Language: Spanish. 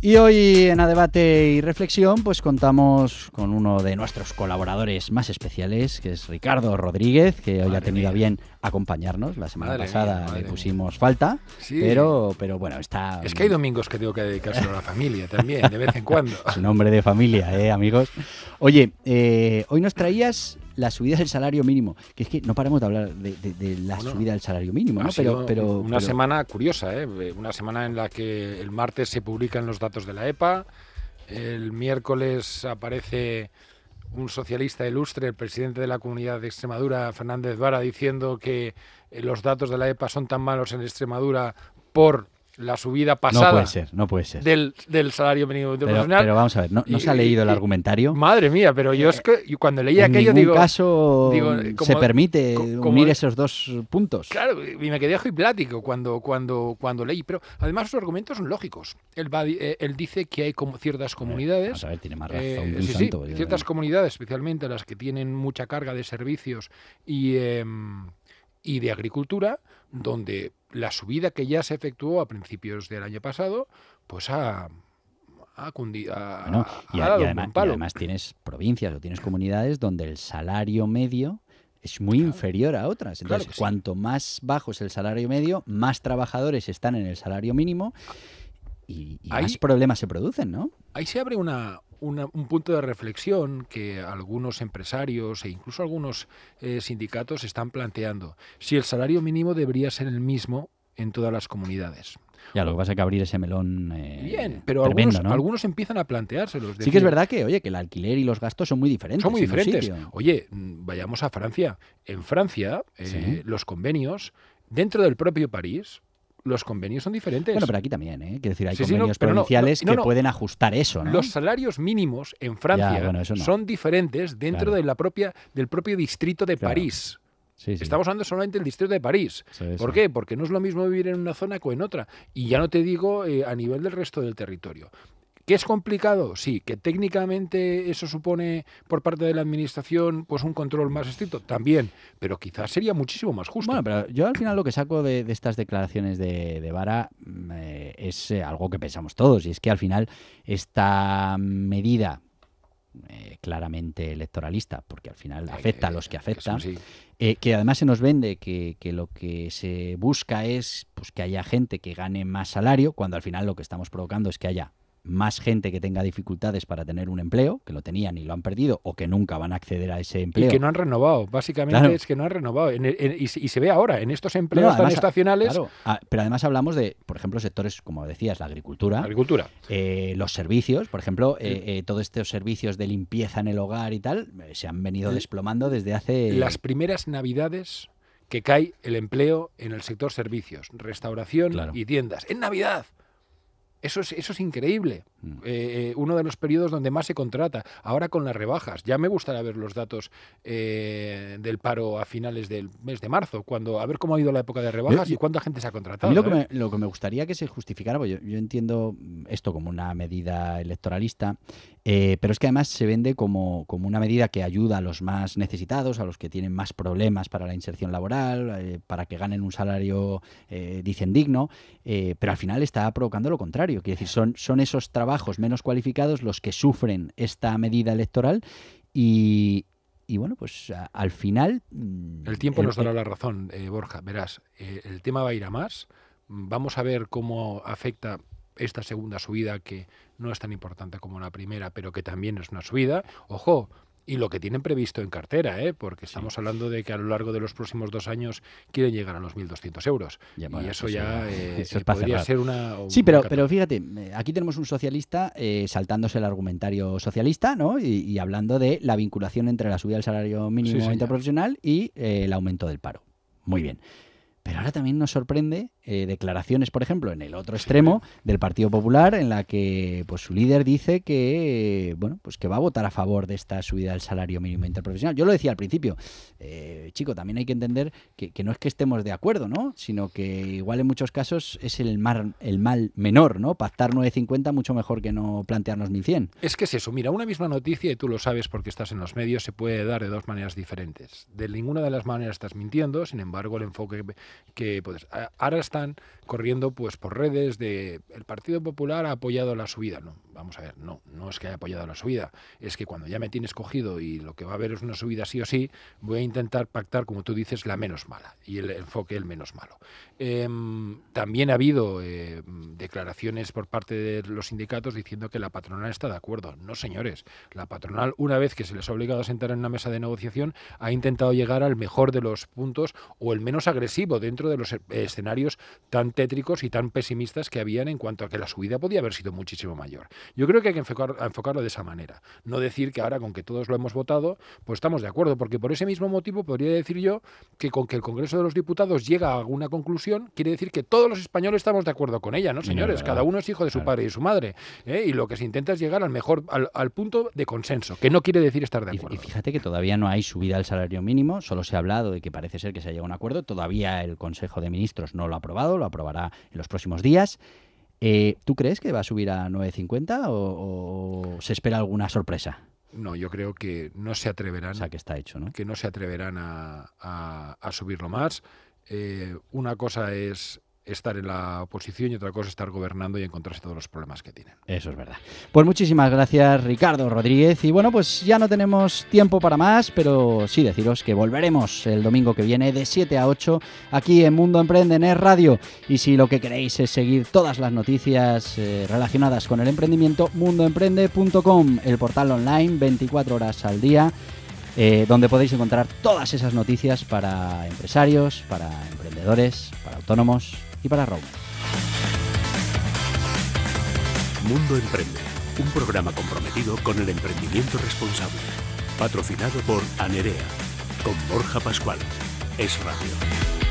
Y hoy en A Debate y Reflexión, pues contamos con uno de nuestros colaboradores más especiales, que es Ricardo Rodríguez, que hoy ha tenido bien acompañarnos. La semana pasada le pusimos falta, pero, pero bueno, está. Es que hay domingos que tengo que dedicarse a la familia también, de vez en cuando. es un hombre de familia, ¿eh, amigos. Oye, eh, hoy nos traías la subida del salario mínimo. Que es que no paramos de hablar de, la subida del salario mínimo, ¿no? Pero, pero, una semana curiosa, ¿eh? ¿eh? Una semana en la que el martes se publican los datos de la EPA, el miércoles aparece un socialista ilustre, el presidente de la comunidad de Extremadura, Fernández Vara, diciendo que eh, los datos de la EPA son tan malos en Extremadura por la subida pasada. No no puede ser. Del, del salario mínimo internacional. Pero, pero, vamos a ver, ¿no, se ha leído el argumentario? Madre mía, pero yo es que cuando leí aquello digo. caso se permite unir esos dos puntos. Claro, y me quedé plático cuando, cuando, cuando leí. Pero además sus argumentos son lógicos. Él, eh, él dice que hay como ciertas comunidades. Vamos a ver, tiene más razón. Eh, ciertas comunidades, especialmente las que tienen mucha carga de servicios y. Em, y de Agricultura, donde la subida que ya se efectuó a principios del año pasado, pues ha, ha cundido. y, además, tienes provincias o tienes comunidades donde el salario medio es muy inferior a otras. Entonces, cuanto más bajo es el salario medio, más trabajadores están en el salario mínimo y, más problemas se producen, ¿no? Ahí se abre una, un punto de reflexión que algunos empresarios e incluso algunos eh, sindicatos están planteando. Si el salario mínimo debería ser el mismo en todas las comunidades. Ya, lo que pasa es que abrir ese melón. Eh, Bien, pero algunos, algunos empiezan a planteárselos. Sí, que es verdad que, oye, que el alquiler y los gastos son muy diferentes. Son muy diferentes. Oye, vayamos a Francia. En Francia, eh, los convenios, dentro del propio París, los convenios son diferentes. Bueno, pero aquí también, ¿eh? decir, hay convenios provinciales que pueden ajustar eso, ¿no? Los salarios mínimos en Francia son diferentes dentro de la propia, del propio distrito de París. Estamos hablando solamente del distrito de París. ¿Por qué? Porque no es lo mismo vivir en una zona que en otra. Y ya no te digo eh, a nivel del resto del territorio. ¿Que es complicado? Sí. ¿Que técnicamente eso supone por parte de la administración pues un control más estricto? También. Pero quizás sería muchísimo más justo. Bueno, pero yo al final lo que saco de, estas declaraciones de, Vara mm, eh, es eh, algo que pensamos todos y es que al final esta medida eh, claramente electoralista, porque al final afecta a los que afectan, que, además se nos vende que, que, lo que se busca es pues, que haya gente que gane más salario, cuando al final lo que estamos provocando es que haya más gente que tenga dificultades para tener un empleo, que lo tenían y lo han perdido, o que nunca van a acceder a ese empleo. Y que no han renovado, básicamente es que no han renovado. y, se ve ahora, en estos empleos estacionales. Ah, pero además hablamos de, por ejemplo, sectores, como decías, la agricultura. agricultura. Eh, los servicios, por ejemplo, eh, eh, todos estos servicios de limpieza en el hogar y tal, se han venido desplomando desde hace... Las primeras navidades que cae el empleo en el sector servicios, restauración y tiendas. En Navidad. Eso es, increíble. Eh, eh, uno de los periodos donde más se contrata. Ahora con las rebajas. Ya me gustaría ver los datos eh, del paro a finales del mes de marzo, cuando a ver cómo ha ido la época de rebajas y cuánta gente se ha contratado. ¿eh? lo, que me, gustaría que se justificara, yo, entiendo esto como una medida electoralista, pero es que además se vende como, como una medida que ayuda a los más necesitados, a los que tienen más problemas para la inserción laboral, para que ganen un salario, dicen, digno, pero al final está provocando lo contrario. Quiere decir, son, son esos trabajadores menos cualificados los que sufren esta medida electoral y, bueno, pues al final... Mm, el tiempo nos dará la razón, eh, Borja. Verás, eh, el tema va a ir a más. Mm, vamos a ver cómo afecta esta segunda subida que no es tan importante como la primera, pero que también es una subida. Ojo, y lo que tienen previsto en cartera, ¿eh? porque estamos hablando de que a lo largo de los próximos dos años quieren llegar a los 1.200 euros. y pues eso, ya eh, eh, podría ser una... sí, pero, pero fíjate, aquí tenemos un socialista eh, saltándose el argumentario socialista ¿no? Y, hablando de la vinculación entre la subida del salario mínimo interprofesional y el aumento del paro. Muy bien. Pero ahora también nos sorprende eh, declaraciones, por ejemplo, en el otro extremo del Partido Popular, en la que pues, su líder dice que, bueno, pues que va a votar a favor de esta subida del salario mínimo interprofesional. Yo lo decía al principio, eh, chico, también hay que entender que, no es que estemos de acuerdo, ¿no? Sino que igual en muchos casos es el, mar, el mal menor, ¿no? Pactar 9.50 mucho mejor que no plantearnos 1.100. Es que es eso, mira, una misma noticia, y tú lo sabes porque estás en los medios, se puede dar de dos maneras diferentes. De ninguna de las maneras estás mintiendo, sin embargo, el enfoque que pues, ahora están corriendo pues por redes de el Partido Popular ha apoyado la subida. No, vamos a ver, no, no es que haya apoyado la subida, es que cuando ya me tiene escogido y lo que va a haber es una subida sí o sí, voy a intentar pactar, como tú dices, la menos mala y el enfoque el menos malo. Em, también ha habido em, declaraciones por parte de los sindicatos diciendo que la patronal está de acuerdo. No, señores, la patronal, una vez que se les ha obligado a sentar en una mesa de negociación, ha intentado llegar al mejor de los puntos o el menos agresivo de dentro de los escenarios tan tétricos y tan pesimistas que habían en cuanto a que la subida podía haber sido muchísimo mayor. Yo creo que hay que enfocar, enfocarlo de esa manera, no decir que ahora con que todos lo hemos votado, pues estamos de acuerdo, porque por ese mismo motivo podría decir yo que con que el Congreso de los Diputados llega a alguna conclusión, quiere decir que todos los españoles estamos de acuerdo con ella, ¿no, señores? Cada uno es hijo de su padre y su madre, ¿eh? y lo que se intenta es llegar al mejor, al, punto de consenso, que no quiere decir estar de acuerdo. Y, fíjate que todavía no hay subida al salario mínimo, solo se ha hablado de que parece ser que se ha llegado a un acuerdo, todavía el Consejo de Ministros no lo ha aprobado, lo aprobará en los próximos días. Eh, ¿Tú crees que va a subir a 9,50 o, se espera alguna sorpresa? No, yo creo que no se atreverán. que está hecho, Que no se atreverán a, subirlo más. Eh, una cosa es estar en la oposición y otra cosa estar gobernando y encontrarse todos los problemas que tienen. Eso es verdad. Pues muchísimas gracias Ricardo Rodríguez y bueno, pues ya no tenemos tiempo para más, pero sí deciros que volveremos el domingo que viene de 7 a 8 aquí en Mundo Emprende en e Radio y si lo que queréis es seguir todas las noticias eh, relacionadas con el emprendimiento, mundoemprende.com, el portal online 24 horas al día. Eh, donde podéis encontrar todas esas noticias para empresarios, para emprendedores, para autónomos, y para Roma. Mundo Emprende, un programa comprometido con el emprendimiento responsable. Patrocinado por Anerea, con Borja Pascual. Es Radio.